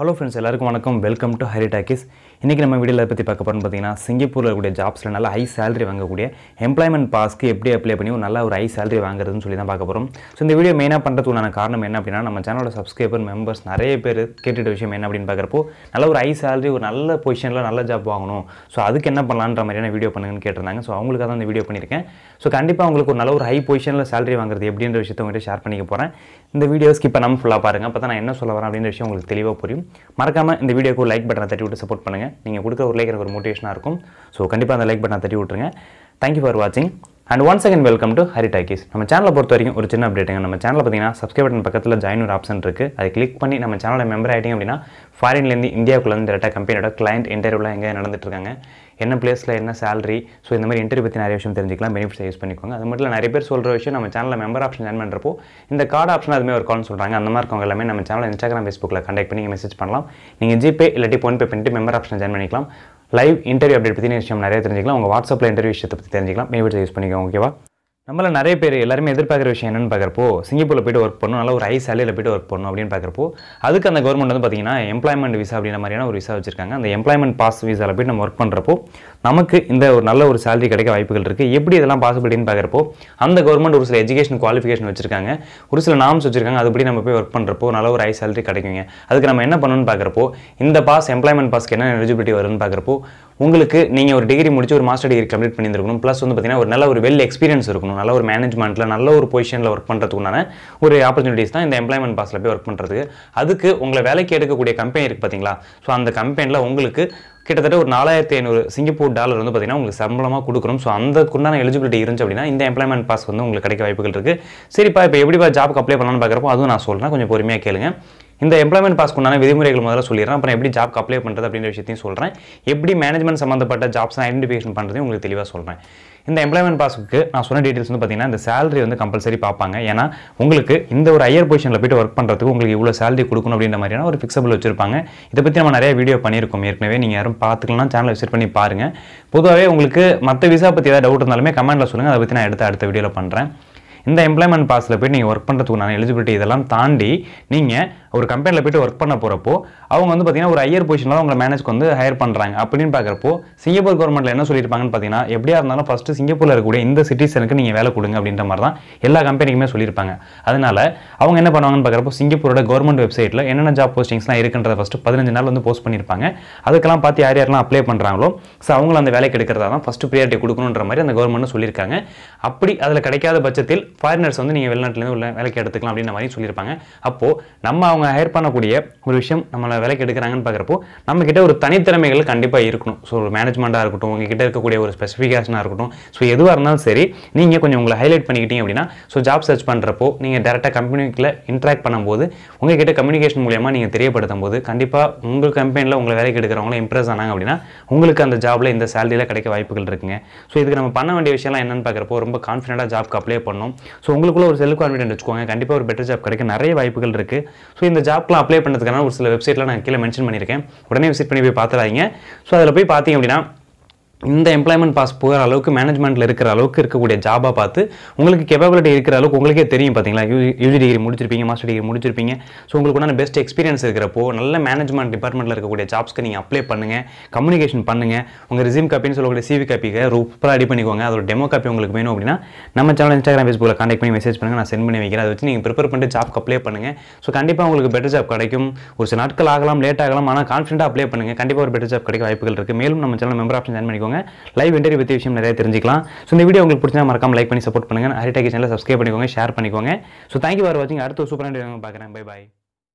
hello friends எல்லாருக்கும் வணக்கம் welcome to Hari talkies இன்றைக்கி நம்ம வீடியோவில் பற்றி பார்க்க போகிறோம் பார்த்தீங்கன்னா சிங்கப்பூரில் இருக்கக்கூடிய ஜாப்ஸில் நல்லா ஹை சேலரி வாங்கக்கூடிய எம்ப்ளாய்மெண்ட் பாஸ்க்கு எப்படி அப்ளை பண்ணி ஒரு நல்ல ஒரு ஹை சேலரி வாங்குறதுன்னு சொல்லி தான் பார்க்க போகிறோம் ஸோ இந்த வீடியோ மெயினாக பண்ணுறதுக்கான காரணம் என்ன அப்படின்னா நம்ம சேனலோட சப்ஸ்கிரைபர் மெம்பர்ஸ் நிறைய பேர் கேட்டுட்ட விஷயம் என்ன அப்படின்னு பார்க்குறப்போ நல்ல ஒரு ஹை சேலரி ஒரு நல்ல பொசிஷனில் நல்ல ஜாப் வாங்கணும் ஸோ அதுக்கு என்ன பண்ணலான்ற மாதிரியான வீடியோ பண்ணுங்கன்னு கேட்டிருந்தாங்க ஸோ அவங்களுக்காக தான் இந்த வீடியோ பண்ணியிருக்கேன் ஸோ கண்டிப்பாக உங்களுக்கு ஒரு நல்ல ஒரு ஹை பொசிஷனில் சேலரி வாங்குறது எப்படின்ற விஷயத்தை உங்கள்கிட்ட ஷேர் பண்ணிக்க போகிறேன் இந்த வீடியோ ஸ்கிப் பண்ணாமல் ஃபுல்லாக பாருங்கள் அப்போ தான் நான் என்ன சொல்ல வரேன் அப்படின்ற விஷயம் உங்களுக்கு தெளிவாக புரியும் மறக்காமல் இந்த வீடியோக்கு ஒரு லைக் பட்டனை தட்டி விட்டு சப்போர்ட் பண்ணுங்கள் நீங்கள் கொடுக்குற ஒரு லைக் எனக்கு ஒரு மோட்டிவேஷனாக இருக்கும் ஸோ கண்டிப்பாக அந்த லைக் பட்டனை தட்டி விட்டுருங்க தேங்க்யூ ஃபார் வாட்சிங் and one second welcome to Hari talkies நம்ம சேனலை பொறுத்த வரைக்கும் ஒரு சின்ன அப்டேட்டுங்க நம்ம சேனல் பார்த்தீங்கன்னா சப்ஸ்கிரைப் பட்டன் பக்கத்தில் ஜாயின் ஒரு ஆப்ஷன் இருக்குது அதை கிளிக் பண்ணி நம்ம சேனலை மெம்பர் ஆகிட்டிங்க அப்படின்னா ஃபாரின்லேருந்து இந்தியாவுக்குள்ளேருந்து டேரெக்டாக கம்பெனியோட கிளைண்ட் இன்டர்வியூலாம் எங்கே நடந்துட்டுருக்காங்க என்ன பிளேஸில் என்ன சேலரி ஸோ இந்த மாதிரி இன்டர்வியூ பற்றி நிறைய விஷயம் தெரிஞ்சிக்கலாம் பெனிஃபிட்ஸ் யூஸ் பண்ணிக்கோங்க அது மட்டும் இல்லை நிறைய பேர் சொல்கிற விஷயம் நம்ம சேனலில் மெம்பர் ஆப்ஷன் ஜாயின் பண்ணுறப்போ இந்த கார்டு ஆப்ஷன் அதுமாதிரி ஒரு கால்னு சொல்கிறாங்க அந்த மாதிரி இருக்கவங்க எல்லாமே நம்ம சேனல் இன்ஸ்டாகிராம் ஃபேஸ்புக்கில் கண்டக்ட் பண்ணி மெசேஜ் பண்ணலாம் நீங்கள் ஜிபே இல்லாட்டி ஃபோன்பே பண்ணிட்டு மெம்பர் ஆப்ஷன் ஜாயின் பண்ணிக்கலாம் லைவ் இன்டர்வியூ அப்டேட் பற்றி விஷயம் நிறைய தெரிஞ்சிக்கலாம் உங்கள் வாட்ஸ்அப்பில் இன்டர்வியூ விஷயத்தை பற்றி தெரிஞ்சிக்கலாம் மேபிட்டு யூஸ் பண்ணிக்கோங்க ஓகேவா நம்மள நிறைய பேர் எல்லாருமே எதிர்பார்க்குற விஷயம் என்னென்னு பார்க்குறப்போ சிங்கப்பூரில் போய்ட்டு ஒர்க் பண்ணணும் நல்லா ஒரு ஹை சேலரியில் போய்ட்டு ஒர்க் பண்ணணும் அப்படின்னு பார்க்குறப்போ அதுக்கு அந்த கவர்மெண்ட் வந்து பார்த்திங்கன்னா எம்ப்ளாய்மெண்ட் விசா அப்படின்ற மாதிரியான ஒரு விசா வச்சிருக்காங்க அந்த எம்ப்ளாய்மெண்ட் பாஸ் விசாவில் போய்ட்டு நம்ம ஒர்க் பண்ணுறப்போ நமக்கு இந்த ஒரு நல்ல ஒரு சேலரி கிடைக்க வாய்ப்புகள் இருக்குது எப்படி இதெல்லாம் பாசிபிலிட்டின்னு பார்க்குறப்போ அந்த கவர்மெண்ட் ஒரு சில எஜுகேஷன் குவாலிஃபிகேஷன் வச்சிருக்காங்க ஒரு சில நாம்ஸ் வச்சிருக்காங்க அதுபடி நம்ம போய் ஒர்க் பண்ணுறப்போ நல்ல ஒரு ஹை சேலரி கிடைக்குங்க அதுக்கு நம்ம என்ன பண்ணணும்னு பார்க்குறப்போ இந்த பாஸ் எம்ப்ளாய்மெண்ட் பாஸ்க்கு என்ன எலிஜிபிலிட்டி வருன்னு பார்க்குறப்போ உங்களுக்கு நீங்கள் ஒரு டிகிரி முடிச்சு ஒரு மாஸ்டர் டிகிரி கம்ப்ளீட் பண்ணியிருக்கணும் ப்ளஸ் வந்து பார்த்திங்கன்னா ஒரு நல்ல ஒரு வெல் எக்ஸ்பீரியன்ஸ் இருக்கணும் நல்ல ஒரு மேனேஜ்மெண்ட்டில் நல்ல ஒரு பொசிஷனில் ஒர்க் பண்ணுறதுக்கு உண்டான ஒரு ஆப்பர்ச்சுனிட்டிஸ் தான் இந்த எம்ப்ளாய்மெண்ட் பாஸில் போய் ஒர்க் பண்ணுறதுக்கு அதுக்கு உங்களை வேலைக்கு எடுக்கக்கூடிய கம்பெனி இருக்குது பார்த்தீங்களா ஸோ அந்த கம்பெனியில் உங்களுக்கு கிட்டத்தட்ட ஒரு நாலாயிரத்தி ஐநூறு சிங்கப்பூர் டாலர் வந்து பார்த்தீங்கன்னா உங்களுக்கு சம்பளமாக கொடுக்குறோம் ஸோ அந்த குண்டான எலிஜிபிலிட்டி இருந்துச்சு அப்படின்னா இந்த எம்ப்ளாய்மெண்ட் பாஸ் வந்து உங்களுக்கு கிடைக்க வாய்ப்புகள் இருக்குது சரிப்பா இப்போ எப்படிப்பா ஜாப்க்கு அப்ளை பண்ணலான்னு பார்க்குறப்போ அதுவும் நான் சொல்கிறேன் கொஞ்சம் பொறுமையாக கேளுங்க இந்த எம்ப்ளாய்மெண்ட் பாஸ் உண்டான விதிமுறைகள் முதல்ல சொல்லிடுறேன் அப்புறம் எப்படி ஜாப்க்கு அப்ளை பண்ணுறது அப்படின்ற விஷயத்தையும் சொல்கிறேன் எப்படி மேனேஜ்மெண்ட் சம்மந்தப்பட்ட ஜாப்ஸ் ஐடென்டிஃபிகேஷன் பண்ணுறதையும் உங்களுக்கு தெளிவாக சொல்கிறேன் இந்த எம்ப்ளாய்மெண்ட் பாஸுக்கு நான் சொன்ன டீட்டெயில்ஸ் வந்து பார்த்தீங்கன்னா இந்த சேலரி வந்து கம்பல்சரி பார்ப்பாங்க ஏன்னா உங்களுக்கு இந்த ஒரு ஹையர் பொசிஷனில் போய்ட்டு ஒர்க் பண்ணுறதுக்கு உங்களுக்கு இவ்வளோ சேலரி கொடுக்கணும் அப்படின்ற மாதிரியான ஒரு ஃபிக்ஸபிள் வச்சிருப்பாங்க இதை பற்றி நம்ம நிறைய வீடியோ பண்ணியிருக்கோம் ஏற்கனவே நீங்கள் யாரும் பார்த்துக்கலாம் சேனலை விசிட் பண்ணி பாருங்கள் பொதுவாகவே உங்களுக்கு மற்ற விசா பற்றி ஏதாவது டவுட் இருந்தாலுமே கமெண்ட்டில் சொல்லுங்கள் அதை பற்றி நான் எடுத்து அடுத்த வீடியோவில் பண்ணுறேன் இந்த எம்ப்ளாய்மெண்ட் பாஸில் போய்ட்டு நீங்கள் ஒர்க் பண்ணுறதுக்கு நான் எலிஜிபிலிட்டி இதெல்லாம் தாண்டி நீங்கள் ஒரு கம்பெனியில் போய்ட்டு ஒர்க் பண்ண போகிறப்போ அவங்க வந்து பார்த்தீங்கன்னா ஒரு ஹையர் பொசிஷனில் உங்களை மேனேஜ் வந்து ஹையர் பண்ணுறாங்க அப்படின்னு பார்க்குறப்போ சிங்கப்பூர் கவர்மெண்ட்டில் என்ன சொல்லியிருப்பாங்கன்னு பார்த்தீங்கன்னா எப்படியா இருந்தாலும் ஃபஸ்ட்டு சிங்கப்பூரில் இருக்கக்கூடிய இந்த சிட்டிசனுக்கு நீங்கள் வேலை கொடுங்க அப்படின்ற மாதிரி தான் எல்லா கம்பெனிக்குமே சொல்லியிருப்பாங்க அதனால் அவங்க என்ன பண்ணுவாங்கன்னு பார்க்குறப்போ சிங்கப்பூரோட கவர்மெண்ட் வெப்சைட்டில் என்னென்ன ஜாப் போஸ்டிங்ஸ்லாம் இருக்குன்றத ஃபஸ்ட்டு பதினஞ்சு நாள் வந்து போஸ்ட் பண்ணியிருப்பாங்க அதுக்கெல்லாம் பார்த்து யார் யாரெல்லாம் அப்ளை பண்ணுறாங்களோ ஸோ அவங்கள அந்த வேலைக்கு எடுக்கிறதா தான் ஃபஸ்ட்டு ப்ரியாரிட்டி கொடுக்கணுன்ற மாதிரி அந்த கவர்மெண்ட்னு சொல்லியிருக்காங்க அப்படி அதில் கிடைக்காத பட்சத்தில் ஃபாரினர்ஸ் வந்து நீங்கள் வெளிநாட்டிலேருந்து உள்ள வேலைக்கு எடுத்துக்கலாம் அப்படின்ற மாதிரி சொல்லியிருப்பாங்க அப்போது நம்ம அவங்க ஹையர் பண்ணக்கூடிய ஒரு விஷயம் நம்மளை விலைக்கு எடுக்கிறாங்கன்னு பார்க்குறப்போ நம்மக்கிட்ட ஒரு தனித்திறமைகள் கண்டிப்பாக இருக்கணும் ஸோ ஒரு மேனேஜ்மெண்ட்டாக இருக்கட்டும் உங்ககிட்ட இருக்கக்கூடிய ஒரு ஸ்பெசிஃபிகேஷனாக இருக்கட்டும் ஸோ எதுவாக இருந்தாலும் சரி நீங்கள் கொஞ்சம் உங்களை ஹைலைட் பண்ணிக்கிட்டீங்க அப்படின்னா ஸோ ஜாப் சர்ச் பண்ணுறப்போ நீங்கள் டேரெக்டாக கம்பெனிக்கில் இன்ட்ராக்ட் பண்ணும்போது உங்ககிட்ட கம்யூனிகேஷன் மூலியமாக நீங்கள் தெரியப்படுத்தும் போது கண்டிப்பாக உங்கள் கம்பெனியில் உங்களை வேலைக்கு எடுக்கிறவங்களும் இம்ப்ரெஸ் ஆனாங்க அப்படின்னா உங்களுக்கு அந்த ஜாப்பில் இந்த சேலரியில் கிடைக்க வாய்ப்புகள் இருக்குங்க ஸோ இதுக்கு நம்ம பண்ண வேண்டிய விஷயம்லாம் என்னென்னு பார்க்குறப்போ ரொம்ப கான்ஃபிடண்ட்டாக ஜாப்க்கு அப்ளை பண்ணணும் ஸோ உங்களுக்குள்ள ஒரு செல்ஃப் கான்ஃபிடென்ட் வச்சுக்கோங்க கண்டிப்பாக ஒரு பெட்டர் ஜாப் கிடைக்க நிறைய வாய்ப்புகள் இருக்குது ஸோ இந்த ஜாப்லாம் அப்ளை பண்ணுறதுக்கான ஒரு சில வெப்சைட்லாம் நான் கீழே மென்ஷன் பண்ணியிருக்கேன் உடனே விசிட் பண்ணி போய் பார்த்துறாங்க ஸோ அதில் போய் பார்த்தீங்க அப்படின்னா இந்த எம்ப்ளாய்மெண்ட் பாஸ் போகிற அளவுக்கு மேனேஜ்மெண்ட்டில் இருக்கிற அளவுக்கு இருக்கக்கூடிய ஜாபாக பார்த்து உங்களுக்கு கெப்பபிலிட்டி இருக்கிற அளவுக்கு உங்களுக்கே தெரியும் பார்த்தீங்களா யூ யூஜி டிகிரி முடிச்சிருப்பீங்க மாஸ்டர் டிகிரி முடிச்சிருப்பீங்க ஸோ உங்களுக்கு உண்டான பெஸ்ட் எக்ஸ்பீரியன்ஸ் இருக்கிறப்போ நல்ல மேனேஜ்மெண்ட் டிபார்ட்மெண்ட்டில் இருக்கக்கூடிய ஜாப்ஸ்க்கு நீங்கள் அப்ளை பண்ணுங்கள் கம்யூனிகேஷன் பண்ணுங்கள் உங்கள் ரிசியூம் காப்பின்னு சொல்லக்கூடிய சிவி காப்பிக்கு ரூப்பராக ரெடி பண்ணிக்கோங்க அதோட டெமோ காப்பி உங்களுக்கு வேணும் அப்படின்னா நம்ம சேனல் இன்ஸ்டாகிராம் ஃபேஸ்புக்கில் காண்டாக்ட் பண்ணி மெசேஜ் பண்ணுங்கள் நான் சென்ட் பண்ணி வைக்கிறேன் அதை வச்சு நீங்கள் ப்ரிப்பேர் பண்ணிட்டு ஜாப்க்கு அப்ளை பண்ணுங்கள் ஸோ கண்டிப்பாக உங்களுக்கு பெட்டர் ஜாப் கிடைக்கும் ஒரு சில நாட்கள் ஆகலாம் லேட் ஆகலாம் ஆனால் கான்ஃபிடென்ட்டாக அப்ளை பண்ணுங்கள் கண்டிப்பாக ஒரு பெட்டர் ஜாப் கிடைக்க வாய்ப்புகள் இருக்குது மேலும் நம்ம சேனல் மெம்பர் ஆப்ஷன் ஜாயின் பண்ணிக்கோங்க பண்ணிக்கோங்க லைவ் இன்டர்வியூ பற்றி விஷயம் நிறைய தெரிஞ்சிக்கலாம் ஸோ இந்த வீடியோ உங்களுக்கு பிடிச்சா மறக்காம லைக் பண்ணி சப்போர்ட் பண்ணுங்க ஹரிடாக்கி சேனலில் சப்ஸ்கிரைப் பண்ணிக்கோங்க ஷேர் பண்ணிக்கோங்க ஸோ தேங்க்யூ ஃபார் வாட்சிங் அடுத்த சூப்பராக வீடியோ பார்க்குறேன் பை பாய்